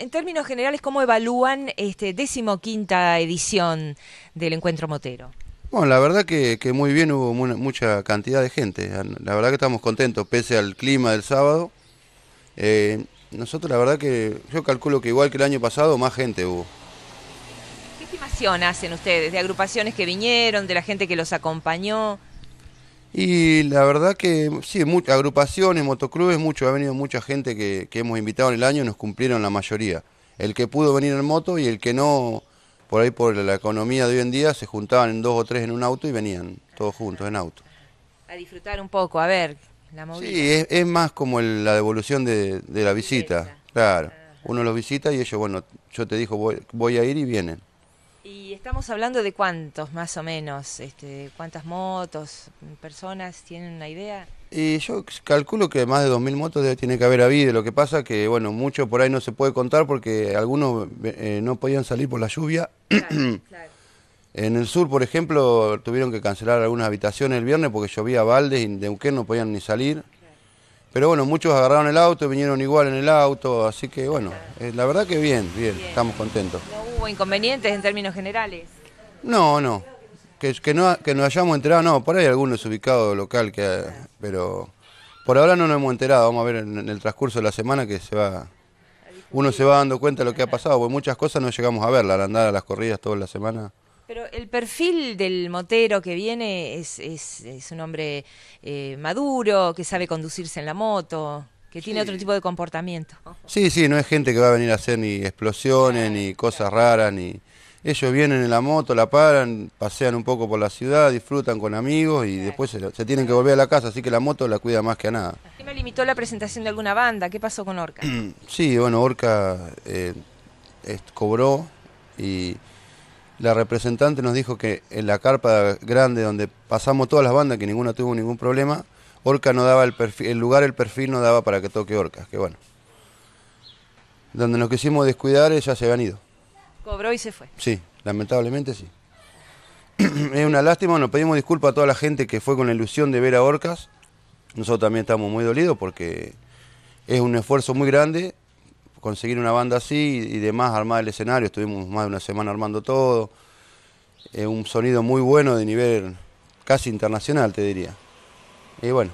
en términos generales, ¿cómo evalúan este decimoquinta edición del Encuentro Motero? Bueno, la verdad que, muy bien, hubo mucha cantidad de gente. Ah, la verdad que estamos contentos, pese al clima del sábado. Eh, nosotros la verdad que yo calculo que igual que el año pasado, más gente hubo. ¿Qué estimación hacen ustedes de agrupaciones que vinieron, de la gente que los acompañó? Y la verdad que sí, muchas agrupaciones, motoclubes, mucho, ha venido mucha gente que, que, hemos invitado en el año, nos cumplieron la mayoría. El que pudo venir en moto y el que no, por ahí por la economía de hoy en día, se juntaban en dos o tres en un auto y venían todos juntos en auto. A disfrutar un poco, a ver, la movida. Sí, es, más como la devolución de, la visita, claro. Ah. Uno los visita y ellos, bueno, yo te digo, voy a ir y vienen. Y estamos hablando de cuántos, más o menos, este, cuántas motos, personas, ¿tienen una idea? Y yo calculo que más de 2.000 motos tiene que haber habido. Lo que pasa que, bueno, mucho por ahí no se puede contar porque algunos eh, no podían salir por la lluvia. En el sur, por ejemplo, tuvieron que cancelar algunas habitaciones el viernes porque llovía baldes y de Neuquén no podían ni salir. Pero bueno, muchos agarraron el auto, vinieron igual en el auto, así que bueno, eh, la verdad que bien, bien, estamos contentos. ¿No hubo inconvenientes en términos generales? No, no. Que, que, no. que nos hayamos enterado, no, por ahí es ubicado local, que, pero por ahora no nos hemos enterado, vamos a ver en, el transcurso de la semana que se va, uno se va dando cuenta de lo que ha pasado, porque muchas cosas no llegamos a ver, al andar a las corridas toda la semana. Pero el perfil del motero que viene es, un hombre eh, maduro, que sabe conducirse en la moto, que tiene otro tipo de comportamiento. Sí, sí, no es gente que va a venir a hacer ni explosiones, ni cosas raras, ni... Ellos vienen en la moto, la paran, pasean un poco por la ciudad, disfrutan con amigos y después se, tienen que volver a la casa, así que la moto la cuida más que a nada. ¿Qué me limitó la presentación de alguna banda? ¿Qué pasó con Orca? sí, bueno, Orca eh, cobró y la representante nos dijo que en la carpa grande donde pasamos todas las bandas, que ninguna tuvo ningún problema, Orca no daba el lugar, el perfil no daba para que toque orcas. que bueno. Donde nos quisimos descuidar, ella se ha ido. Cobró y se fue. Sí, lamentablemente sí. es una lástima, nos pedimos disculpas a toda la gente que fue con la ilusión de ver a Orcas. Nosotros también estamos muy dolidos porque es un esfuerzo muy grande conseguir una banda así y, demás, armar el escenario, estuvimos más de una semana armando todo, un sonido muy bueno de nivel casi internacional, te diría. Y bueno,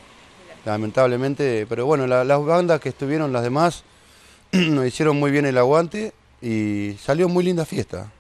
lamentablemente, pero bueno, las bandas que estuvieron las demás nos hicieron muy bien el aguante y salió muy linda fiesta.